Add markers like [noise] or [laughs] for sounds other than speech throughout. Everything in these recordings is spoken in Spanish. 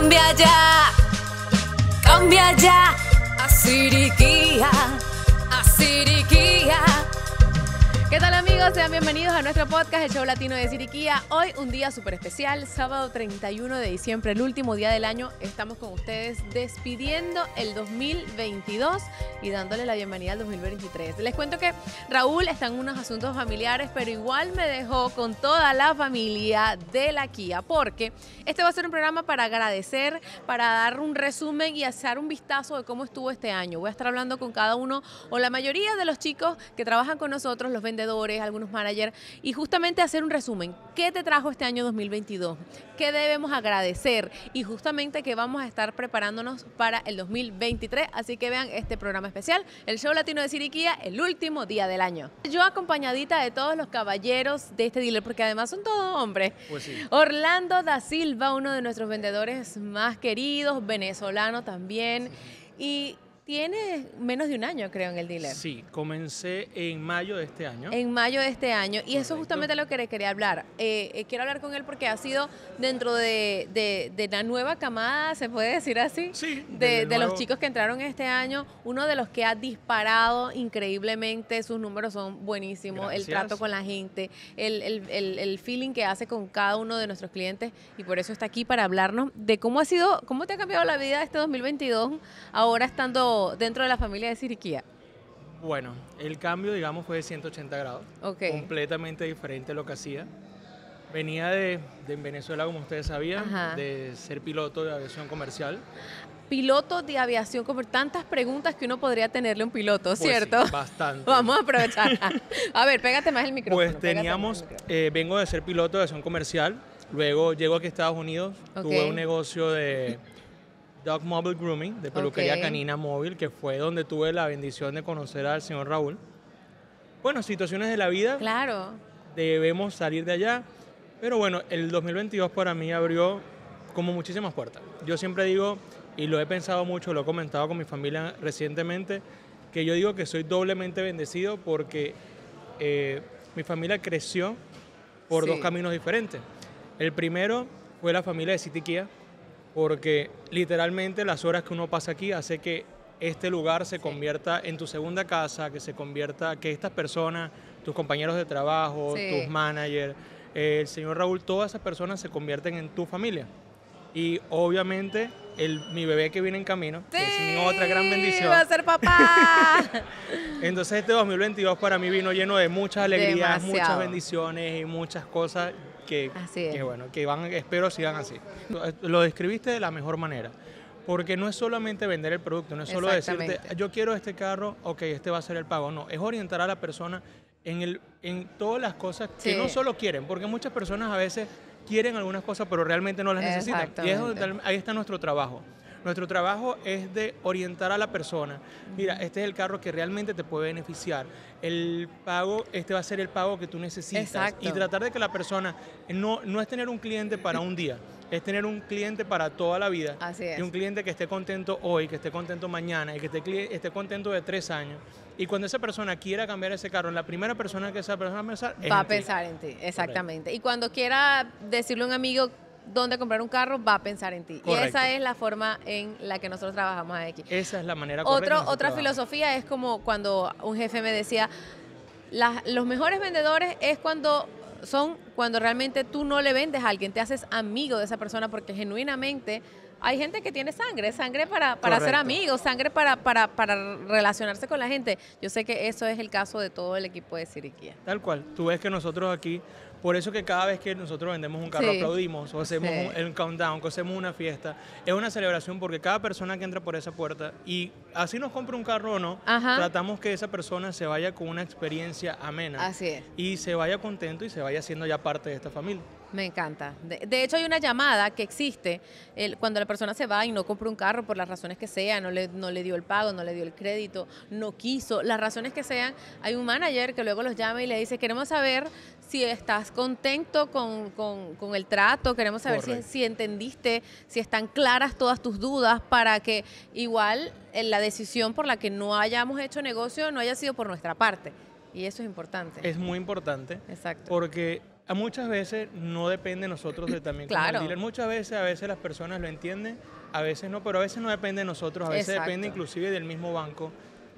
Cambia ya, cambia ya a Siriquí. bienvenidos a nuestro podcast, el show latino de Siriquía. Hoy un día súper especial, sábado 31 de diciembre, el último día del año. Estamos con ustedes despidiendo el 2022 y dándole la bienvenida al 2023. Les cuento que Raúl está en unos asuntos familiares, pero igual me dejó con toda la familia de la Kia, porque este va a ser un programa para agradecer, para dar un resumen y hacer un vistazo de cómo estuvo este año. Voy a estar hablando con cada uno o la mayoría de los chicos que trabajan con nosotros, los vendedores, algunos Manager, y justamente hacer un resumen. ¿Qué te trajo este año 2022? ¿Qué debemos agradecer? Y justamente que vamos a estar preparándonos para el 2023. Así que vean este programa especial, el Show Latino de Siriquía, el último día del año. Yo acompañadita de todos los caballeros de este dealer, porque además son todos hombres. Pues Orlando da Silva, uno de nuestros vendedores más queridos, venezolano también. Y tienes menos de un año, creo, en el dealer. Sí, comencé en mayo de este año. En mayo de este año. Y eso eso justamente lo que le quería hablar. Eh, eh, quiero hablar con él porque ha sido dentro de, la nueva camada, se puede decir así, sí, de, los chicos que entraron este año, uno de los que ha disparado increíblemente. Sus números son buenísimos. El trato con la gente, el, feeling que hace con cada uno de nuestros clientes. Y por eso está aquí para hablarnos de cómo ha sido, cómo te ha cambiado la vida este 2022, ahora estando dentro de la familia de Siriquía? Bueno, el cambio, digamos, fue de 180 grados. Ok. Completamente diferente lo que hacía. Venía de, Venezuela, como ustedes sabían, de ser piloto de aviación comercial. Piloto de aviación comercial. Tantas preguntas que uno podría tenerle a un piloto, pues ¿cierto? [laughs] bastante. Vamos a aprovechar. a ver, pégate más el micrófono. Pues teníamos, eh, vengo de ser piloto de aviación comercial. Luego llego aquí a Estados Unidos. Tuve un negocio de Dog Mobile Grooming, de peluquería canina móvil, que fue donde tuve la bendición de conocer al señor Raúl. Bueno, situaciones de la vida. Claro. Debemos salir de allá. Pero bueno, el 2022 para mí abrió como muchísimas puertas. Yo siempre digo, y lo he pensado mucho, lo he comentado con mi familia recientemente, que yo digo que soy doblemente bendecido porque eh, mi familia creció por dos caminos diferentes. El primero fue la familia de Sitiquía, porque literalmente las horas que uno pasa aquí hace que este lugar se convierta en tu segunda casa, que se convierta, que estas personas, tus compañeros de trabajo, tus managers, el señor Raúl, todas esas personas se convierten en tu familia. Y obviamente el, mi bebé que viene en camino, que es mi otra gran bendición. Va a ser papá. [laughs] Entonces este 2022 para mí vino lleno de muchas alegrías, muchas bendiciones y muchas cosas que, que bueno, que van, espero sigan así. Lo describiste de la mejor manera. Porque no es solamente vender el producto, no es solo decirte, yo quiero este carro, ok, este va a ser el pago. No, es orientar a la persona en, el, en todas las cosas que no solo quieren, porque muchas personas a veces quieren algunas cosas, pero realmente no las necesitan. Y ahí está nuestro trabajo. Nuestro trabajo es de orientar a la persona. Mira, este es el carro que realmente te puede beneficiar. El pago, este va a ser el pago que tú necesitas. Y tratar de que la persona, no, no es tener un cliente para un día, es tener un cliente para toda la vida. Así es. Y un cliente que esté contento hoy, que esté contento mañana y que esté, esté contento de tres años. Y cuando esa persona quiera cambiar ese carro, la primera persona que esa persona va a pensar Va a pensar en ti, exactamente. Y cuando quiera decirle a un amigo donde comprar un carro, va a pensar en ti. Y esa es la forma en la que nosotros trabajamos aquí. Esa es la manera correcta. otra filosofía es como cuando un jefe me decía, los mejores vendedores es cuando son cuando realmente tú no le vendes a alguien, te haces amigo de esa persona porque genuinamente hay gente que tiene sangre, sangre para, para ser amigos, sangre para, para, para, relacionarse con la gente. Yo sé que eso es el caso de todo el equipo de Siriquía. Tal cual, tú ves que nosotros aquí por eso que cada vez que nosotros vendemos un carro aplaudimos o hacemos un, countdown, o hacemos una fiesta, es una celebración porque cada persona que entra por esa puerta y así nos compra un carro o no, tratamos que esa persona se vaya con una experiencia amena. Así Y se vaya contento y se vaya siendo ya parte de esta familia. Me encanta. De, hecho, hay una llamada que existe cuando la persona se va y no compra un carro por las razones que sean, no le, no le dio el pago, no le dio el crédito, no quiso, las razones que sean. Hay un manager que luego los llama y le dice, queremos saber si estás contento con, el trato, queremos saber si, si, entendiste, si están claras todas tus dudas para que igual eh, la decisión por la que no hayamos hecho negocio no haya sido por nuestra parte. Y eso es importante. Es muy importante. Exacto. Porque muchas veces no depende de nosotros de también claro. Muchas veces, a veces las personas lo entienden, a veces no, pero a veces no depende de nosotros, a veces depende inclusive del mismo banco.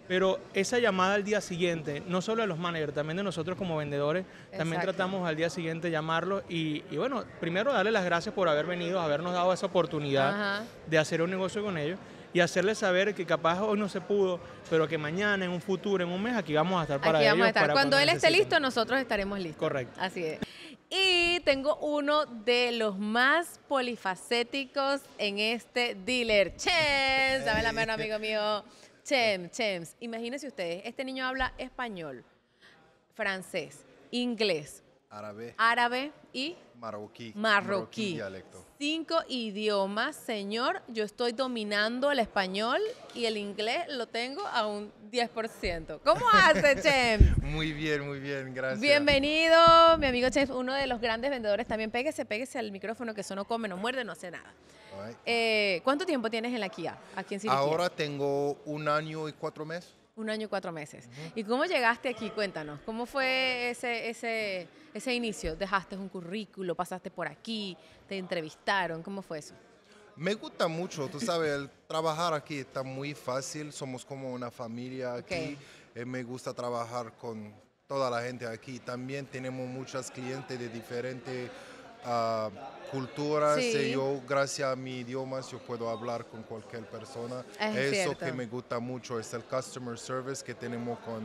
Pero esa llamada al día siguiente, no solo de los managers, también de nosotros como vendedores, también tratamos al día siguiente llamarlos y, y, bueno, primero darle las gracias por haber venido, habernos dado esa oportunidad de hacer un negocio con ellos y hacerles saber que capaz hoy no se pudo, pero que mañana, en un futuro, en un mes, aquí vamos a estar para aquí a estar. Cuando, él esté listo, nosotros estaremos listos. Correcto. Así es. Y tengo uno de los más polifacéticos en este dealer. Chems, dame la mano, amigo mío. Chems, Chems. Imagínense ustedes, este niño habla español, francés, inglés, árabe, y marroquí. Marroquí. dialecto cinco idiomas, señor. Yo estoy dominando el español y el inglés lo tengo a un 10%. ¿Cómo hace, [laughs] Chef? muy bien, muy bien, gracias. Bienvenido, mi amigo Chef, uno de los grandes vendedores. También péguese, péguese al micrófono, que eso no come, no muerde, no hace nada. Eh, ¿Cuánto tiempo tienes en la Kia, aquí Ahora tengo un año y cuatro meses un año y cuatro meses. ¿Y cómo llegaste aquí? Cuéntanos, ¿cómo fue ese, ese, ese inicio? ¿Dejaste un currículo? ¿Pasaste por aquí? ¿Te entrevistaron? ¿Cómo fue eso? Me gusta mucho, tú sabes, el trabajar aquí está muy fácil, somos como una familia aquí. Eh, me gusta trabajar con toda la gente aquí. También tenemos muchas clientes de diferentes... Ah, cultura, yo gracias a mi idioma yo puedo hablar con cualquier persona. Eso que me gusta mucho es el customer service que tenemos con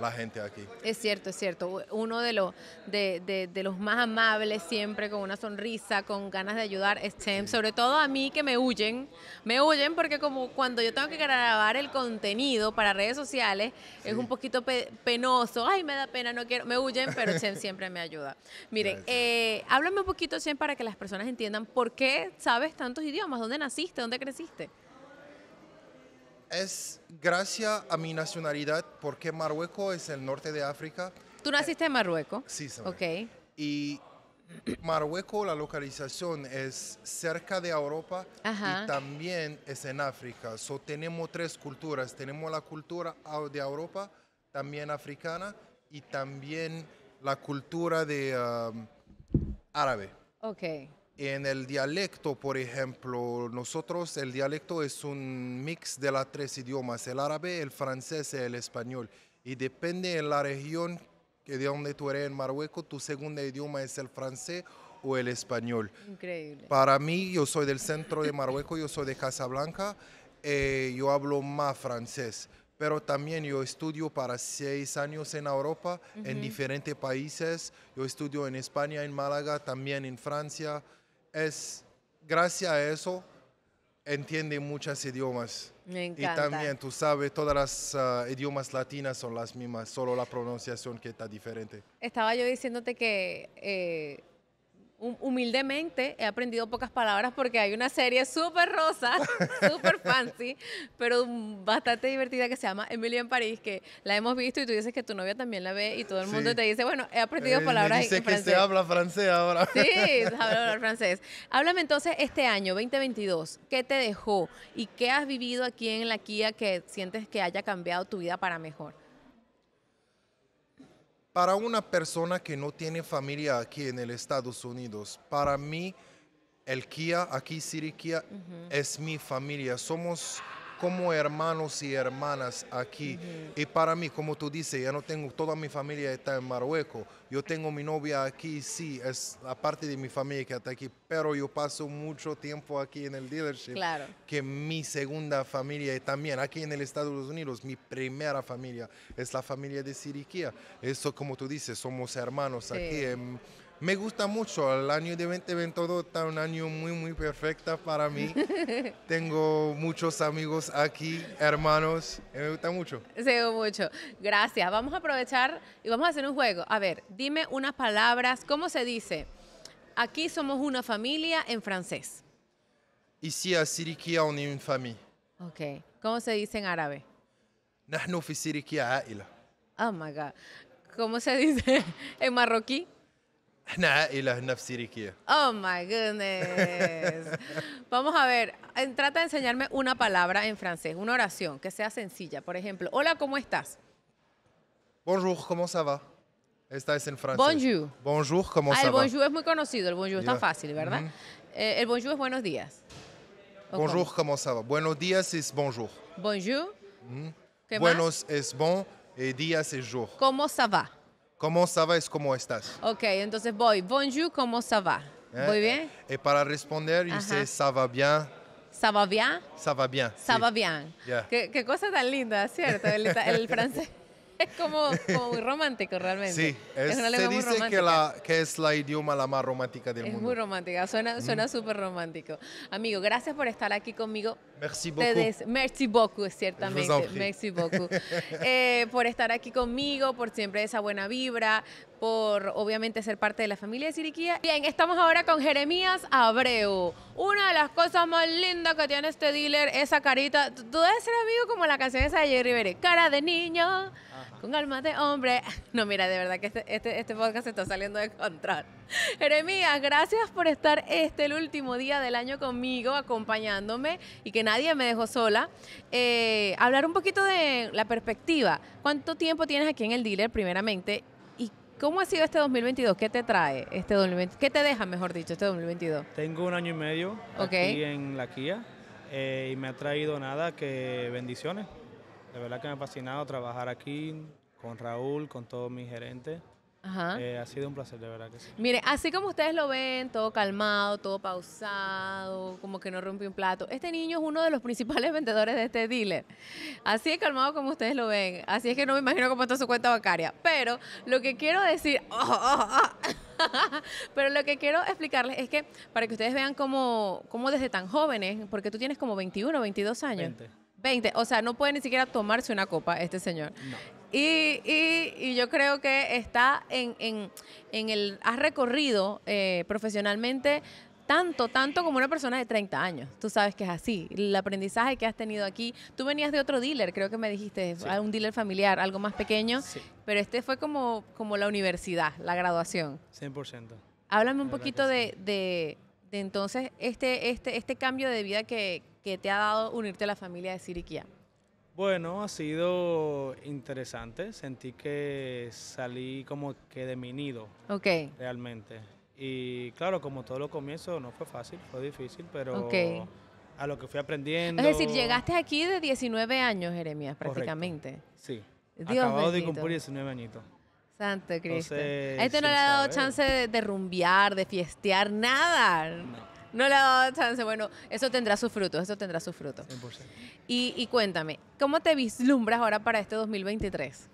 la gente aquí. Es cierto, es cierto. Uno de los, de, los más amables, siempre con una sonrisa, con ganas de ayudar, es Sobre todo a mí que me huyen. Me huyen porque como cuando yo tengo que grabar el contenido para redes sociales, es un poquito penoso. Ay, me da pena, no quiero. Me huyen, pero Chem [laughs] siempre me ayuda. Miren, eh, háblame un poquito, Chem, para que las personas entiendan por qué sabes tantos idiomas. ¿Dónde naciste? ¿Dónde creciste? Es gracias a mi nacionalidad, porque Marruecos es el norte de África. ¿Tú naciste en Marruecos? Sí, señor. Ok. Y Marruecos, la localización es cerca de Europa y también es en África. So, tenemos tres culturas. Tenemos la cultura de Europa, también africana y también la cultura de um, árabe. Okay. En el dialecto, por ejemplo, nosotros el dialecto es un mix de los tres idiomas, el árabe, el francés y el español. Y depende en la región que de donde tú eres en Marruecos, tu segundo idioma es el francés o el español. Increíble. Para mí, yo soy del centro de Marruecos, yo soy de Casablanca, eh, yo hablo más francés, pero también yo estudio para seis años en Europa, en diferentes países, yo estudio en España, en Málaga, también en Francia es gracias a eso entiende muchos idiomas. Y también, tú sabes, todas las ah, idiomas latinas son las mismas, solo la pronunciación que está diferente. Estaba yo diciéndote que eh, humildemente he aprendido pocas palabras porque hay una serie súper rosa, [laughs] súper fancy, pero bastante divertida que se llama Emilia en París, que la hemos visto y tú dices que tu novia también la ve y todo el mundo te dice, bueno, he aprendido eh, palabras dice que se habla francés ahora. Sí, [laughs] habla francés. Háblame entonces este año, 2022, ¿qué te dejó y qué has vivido aquí en la Kia que sientes que haya cambiado tu vida para mejor? Para una persona que no tiene familia aquí en el Estados Unidos, para mí el Kia, aquí Siri Kia, es mi familia. Somos como hermanos y hermanas aquí. Y para mí, como tú dices, ya no tengo, toda mi familia está en Marruecos. Yo tengo mi novia aquí, sí, es la parte de mi familia que está aquí, pero yo paso mucho tiempo aquí en el dealership. Que mi segunda familia y también aquí en el Estados Unidos, mi primera familia es la familia de Siriquía. Eso, como tú dices, somos hermanos aquí. En, me gusta mucho. El año de 2022 está un año muy, muy perfecto para mí. [laughs] Tengo muchos amigos aquí, hermanos. Me gusta mucho. Sigo mucho. Gracias. Vamos a aprovechar y vamos a hacer un juego. A ver, dime unas palabras. ¿Cómo se dice? Aquí somos una familia en francés. Ici si on est une famille. Ok. ¿Cómo se dice en árabe? Nahnu fi aila. Oh my God. ¿Cómo se dice [laughs] en marroquí? Oh my goodness. [laughs] Vamos a ver, trata de enseñarme una palabra en francés, una oración que sea sencilla. Por ejemplo, hola, ¿cómo estás? Bonjour, ¿cómo ça va? Esta es en francés. Bonjour. Bonjour, ¿cómo ah, ça el va? El bonjour es muy conocido, el bonjour yeah. está fácil, ¿verdad? eh, el bonjour es buenos días. Bonjour, ¿cómo ça va? Buenos días es bonjour. Bonjour. Mm -hmm. Buenos es bon y días es jour. ¿Cómo ça va? ¿Cómo sabes es cómo estás. Ok, entonces voy. Bonjour, ¿cómo ça va? Muy eh, eh, bien? Y eh, para responder, dice, ça va bien. Ça va bien? Ça va bien. Ça bien. ¿Qué, qué, cosa tan linda, ¿cierto? El, francés [laughs] es como, muy romántico realmente. Sí, es, se dice que, la, que es la idioma la más romántica del mundo. Es muy romántica, suena súper suena romántico. Amigo, gracias por estar aquí conmigo. Merci beaucoup. merci beaucoup, ciertamente. Merci beaucoup. [laughs] Eh, por estar aquí conmigo, por siempre esa buena vibra, por obviamente ser parte de la familia de Siriquía. Bien, estamos ahora con Jeremías Abreu. Una de las cosas más lindas que tiene este dealer, esa carita. Tú debes ser amigo como la canción esa de Jerry Rivera. Cara de niño, con alma de hombre. [laughs] No, mira, de verdad que este, este, este, podcast se está saliendo de control. [laughs] Jeremías, gracias por estar este el último día del año conmigo, acompañándome y que nadie me dejó sola. Eh, hablar un poquito de la perspectiva. ¿Cuánto tiempo tienes aquí en el dealer, primeramente? ¿Y cómo ha sido este 2022? ¿Qué te trae este 2022? ¿Qué te deja, mejor dicho, este 2022? Tengo un año y medio aquí en la Kia eh, y me ha traído nada que bendiciones. De verdad que me ha fascinado trabajar aquí con Raúl, con todos mis gerentes. Eh, ha sido un placer, de verdad que sí. Mire, así como ustedes lo ven, todo calmado, todo pausado, como que no rompe un plato, este niño es uno de los [laughs] principales vendedores de este dealer. Así de calmado como ustedes lo ven. Así es que no me imagino cómo está su cuenta bancaria. Pero lo que quiero decir... [laughs] Oh, oh, oh. [laughs] Pero lo que quiero explicarles es que para que ustedes vean cómo, cómo desde tan jóvenes, porque tú tienes como 21, 22 años. 20. 20. O sea, no puede ni siquiera tomarse una copa este señor. No. Y, yo creo que está en, el. Has recorrido eh, profesionalmente tanto, tanto como una persona de 30 años. Tú sabes que es así. El aprendizaje que has tenido aquí. Tú venías de otro dealer, creo que me dijiste, un dealer familiar, algo más pequeño. Sí. Pero este fue como, como la universidad, la graduación. 100%. Háblame un poquito de, entonces este, este, este cambio de vida que, te ha dado unirte a la familia de siriquía. Bueno, ha sido interesante. Sentí que salí como que de mi nido. Ok. Realmente. Y claro, como todo lo comienzo, no fue fácil, fue difícil, pero a lo que fui aprendiendo. Es decir, llegaste aquí de 19 años, Jeremías, prácticamente. Sí. Dios Acabado de cumplir 19 añitos. Santo Cristo. a este no le ha dado chance de, de rumbear, de fiestear, nada. No no le ha dado chance. Bueno, eso tendrá sus frutos, eso tendrá sus frutos. 100%. Y, cuéntame, ¿cómo te vislumbras ahora para este 2023?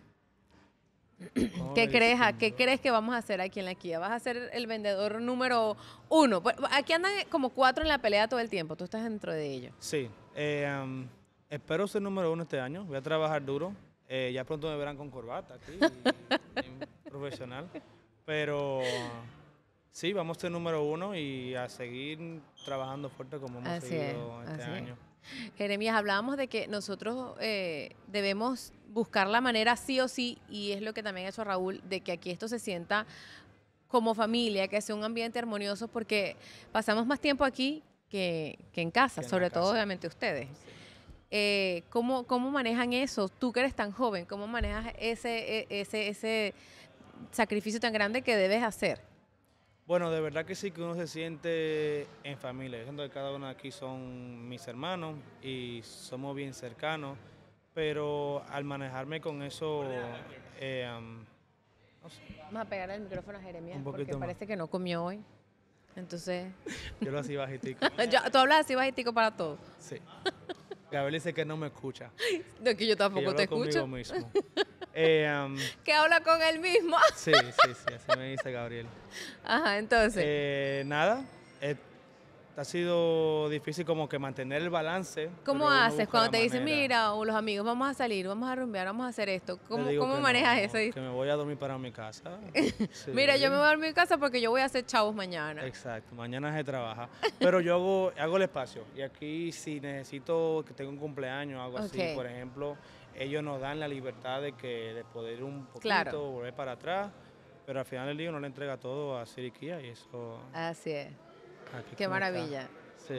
¿Qué crees, ¿Qué crees que vamos a hacer aquí en la Kia? ¿Vas a ser el vendedor número uno? Pues, aquí andan como cuatro en la pelea todo el tiempo, tú estás dentro de ello. Sí, eh, um, espero ser número uno este año, voy a trabajar duro, eh, ya pronto me verán con corbata aquí, [laughs] profesional, pero Sí, vamos a ser número uno y a seguir trabajando fuerte como hemos así este año. Jeremías, hablábamos de que nosotros eh, debemos buscar la manera sí o sí, y es lo que también ha hecho Raúl, de que aquí esto se sienta como familia, que sea un ambiente armonioso, porque pasamos más tiempo aquí que, en casa, sobre todo obviamente ustedes. Eh, ¿cómo, ¿Cómo manejan eso? Tú que eres tan joven, ¿cómo manejas ese, e, ese, ese sacrificio tan grande que debes hacer? Bueno, de verdad que sí que uno se siente en familia. Yo siento que cada uno de aquí son mis hermanos y somos bien cercanos, pero al manejarme con eso, eh, Vamos a pegar el micrófono a Jeremías porque parece que no comió hoy. Entonces. Yo lo hacía bajitico. [laughs] Tú hablas así bajitico para todo. Sí. Gabriel dice que no me escucha. De que yo tampoco yo te escucho. Mismo. [laughs] Eh, [laughs] que habla con él mismo. [laughs] sí, sí, sí, así me dice Gabriel. Ajá, entonces. Eh, nada, eh, ha sido difícil como que mantener el balance. ¿Cómo haces cuando te dicen, mira, o los amigos, vamos a salir, vamos a rumbear, vamos a hacer esto? ¿Cómo, manejas eso? Que me voy a dormir para mi casa. [laughs] Mira, yo me voy a dormir en casa porque yo voy a hacer chavos mañana. Exacto, mañana se trabaja. Pero yo hago, hago el espacio. Y aquí si necesito que tenga un cumpleaños, algo así, por ejemplo ellos nos dan la libertad de que de poder un poquito volver para atrás, pero al final el día no le entrega todo a Siriquía y eso. Así es. Qué maravilla.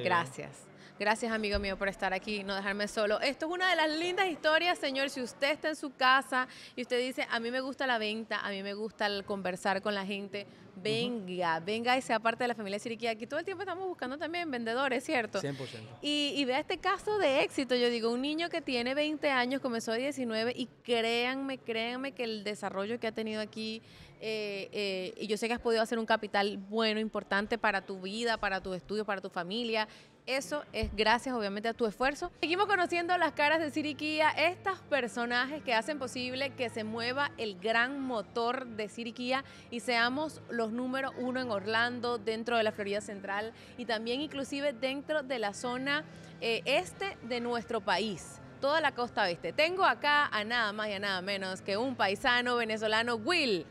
Gracias. Gracias, amigo mío, por estar aquí, no dejarme solo. Esto es una de las lindas historias, señor. Si usted está en su casa y usted dice, a mí me gusta la venta, a mí me gusta el conversar con la gente, venga, venga y sea parte de la familia Siriqui. Aquí todo el tiempo estamos buscando también vendedores, ¿cierto? 100%. Y, y vea este caso de éxito, yo digo, un niño que tiene 20 años, comenzó a 19 y créanme, créanme que el desarrollo que ha tenido aquí eh, eh, y yo sé que has podido hacer un capital bueno, importante para tu vida, para tus estudios, para tu familia. Eso es gracias obviamente a tu esfuerzo. Seguimos conociendo las caras de Siriquía, estos personajes que hacen posible que se mueva el gran motor de Siriquía y seamos los número uno en Orlando, dentro de la Florida Central y también inclusive dentro de la zona eh, este de nuestro país toda la costa oeste. Tengo acá a nada más y a nada menos que un paisano venezolano, Will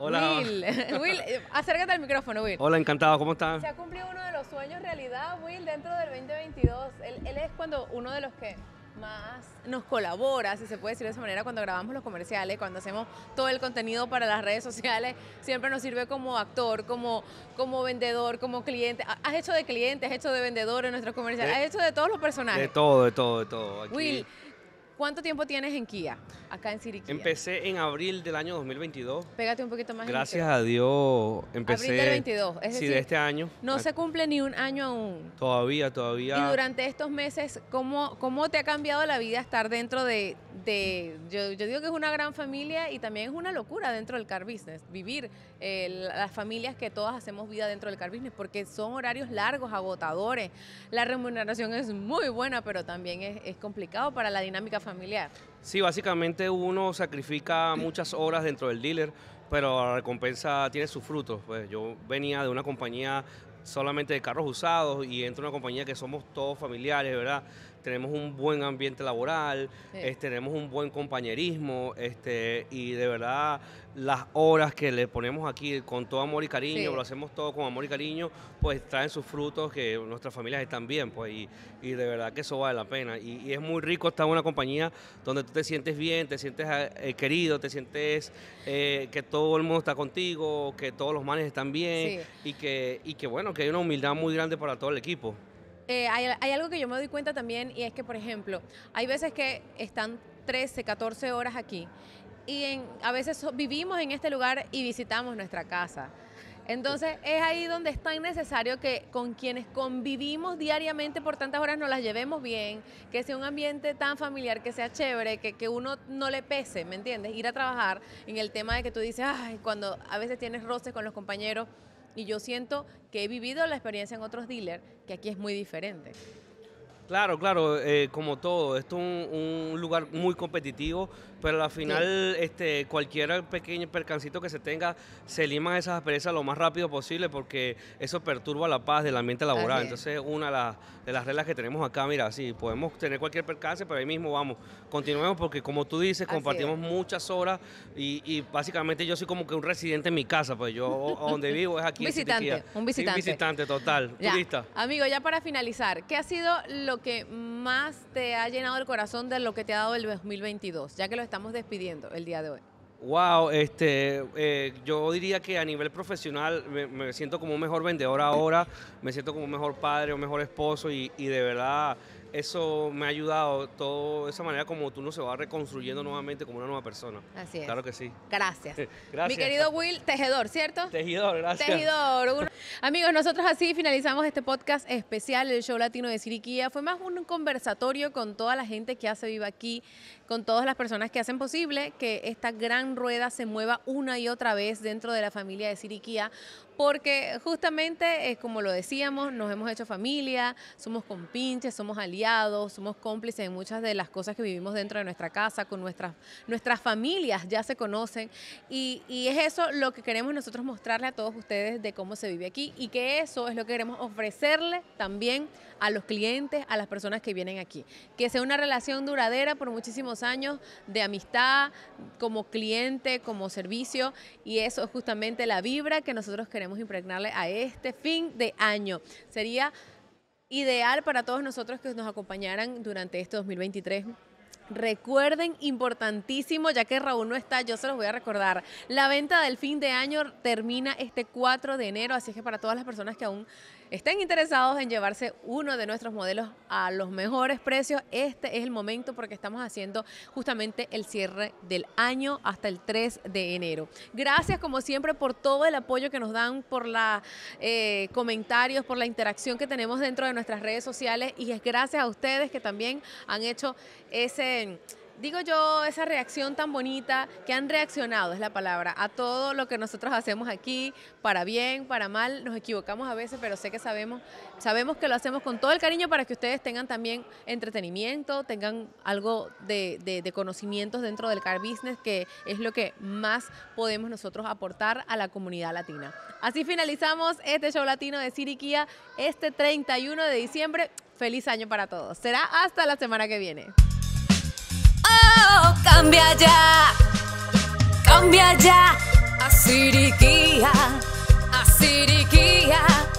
Hola. Will, [laughs] Will, eh, acércate al micrófono, Will. Hola, encantado, ¿cómo estás? Se ha cumplido uno de los sueños realidad, Will, dentro del 2022. Él, es cuando uno de los que más nos colabora, si se puede decir de esa manera, cuando grabamos los comerciales, cuando hacemos todo el contenido para las redes sociales, siempre nos sirve como actor, como, como vendedor, como cliente. Has hecho de cliente, has hecho de vendedor en nuestros comerciales, has hecho de todos los personajes. De todo, de todo, de todo. Will, ¿cuánto tiempo tienes en Kia? Acá en Siriquía Empecé en abril del año 2022. Pégate un poquito más. Gracias a Dios empecé. Abril del 22. Es decir, sí, de este año. No ah. se cumple ni un año aún. Todavía, todavía. Y durante estos meses, ¿cómo, cómo te ha cambiado la vida estar dentro de... yo, digo que es una gran familia y también es una locura dentro del car business. Vivir eh, las familias que todas hacemos vida dentro del car business porque son horarios largos, agotadores. La remuneración es muy buena, pero también es, es complicado para la dinámica familiar. Sí, básicamente uno sacrifica muchas horas dentro del dealer, pero la recompensa tiene sus frutos. Pues yo venía de una compañía solamente de carros usados y entro en una compañía que somos todos familiares, ¿verdad? tenemos un buen ambiente laboral, tenemos un buen compañerismo, este, y de verdad las horas que le ponemos aquí con todo amor y cariño, lo hacemos todo con amor y cariño, pues traen sus frutos que nuestras familias están bien, pues, y, de verdad que eso vale la pena. Y, es muy rico estar en una compañía donde tú te sientes bien, te sientes eh, querido, te sientes eh, que todo el mundo está contigo, que todos los manes están bien y, que, y que bueno, que hay una humildad muy grande para todo el equipo. Eh, hay, algo que yo me doy cuenta también y es que, por ejemplo, hay veces que están 13, 14 horas aquí y en, a veces vivimos en este lugar y visitamos nuestra casa. Entonces es ahí donde es tan necesario que con quienes convivimos diariamente por tantas horas nos las llevemos bien, que sea un ambiente tan familiar, que sea chévere, que, que uno no le pese, ¿me entiendes? Ir a trabajar en el tema de que tú dices, ay, cuando a veces tienes roces con los compañeros, y yo siento que he vivido la experiencia en otros dealers, que aquí es muy diferente. Claro, claro, eh, como todo, esto es un, lugar muy competitivo pero al final este, cualquier pequeño percancito que se tenga, se liman esas asperezas lo más rápido posible porque eso perturba la paz del ambiente laboral. Entonces, una de las, reglas que tenemos acá, mira, sí, podemos tener cualquier percance, pero ahí mismo vamos, continuemos porque como tú dices, compartimos muchas horas y, básicamente yo soy como que un residente en mi casa, pues yo donde vivo es aquí. visitante, un visitante. Un visitante total, turista. Amigo, ya para finalizar, ¿qué ha sido lo que más te ha llenado el corazón de lo que te ha dado el 2022? Ya que lo estamos despidiendo el día de hoy? Wow, este, eh, yo diría que a nivel profesional me, siento como un mejor vendedor ahora, me siento como un mejor padre, o mejor esposo y, y de verdad eso me ha ayudado, toda esa manera como tú no se va reconstruyendo nuevamente como una nueva persona. Así es. Claro que sí. Gracias. [laughs] gracias. Mi querido Will, tejedor, ¿cierto? Tejedor, gracias. Tejedor. [laughs] Amigos, nosotros así finalizamos este podcast especial, el Show Latino de Siriquía. Fue más un conversatorio con toda la gente que hace viva aquí, con todas las personas que hacen posible que esta gran rueda se mueva una y otra vez dentro de la familia de Siriquía porque justamente, como lo decíamos, nos hemos hecho familia, somos compinches, somos aliados, somos cómplices en muchas de las cosas que vivimos dentro de nuestra casa, con nuestras, nuestras familias ya se conocen y, y es eso lo que queremos nosotros mostrarle a todos ustedes de cómo se vive aquí y que eso es lo que queremos ofrecerle también a los clientes, a las personas que vienen aquí. Que sea una relación duradera por muchísimos años de amistad, como cliente, como servicio y eso es justamente la vibra que nosotros queremos impregnarle a este fin de año. Sería ideal para todos nosotros que nos acompañaran durante este 2023. Recuerden, importantísimo, ya que Raúl no está, yo se los voy a recordar. La venta del fin de año termina este 4 de enero, así que para todas las personas que aún estén interesados en llevarse uno de nuestros modelos a los mejores precios, este es el momento porque estamos haciendo justamente el cierre del año hasta el 3 de enero. Gracias como siempre por todo el apoyo que nos dan, por los eh, comentarios, por la interacción que tenemos dentro de nuestras redes sociales y es gracias a ustedes que también han hecho ese digo yo, esa reacción tan bonita que han reaccionado, es la palabra, a todo lo que nosotros hacemos aquí, para bien, para mal, nos equivocamos a veces, pero sé que sabemos, sabemos que lo hacemos con todo el cariño para que ustedes tengan también entretenimiento, tengan algo de, conocimientos dentro del car business, que es lo que más podemos nosotros aportar a la comunidad latina. Así finalizamos este show latino de Siriquía este 31 de diciembre. Feliz año para todos. Será hasta la semana que viene. Oh, cambia ya, cambia ya, a ya.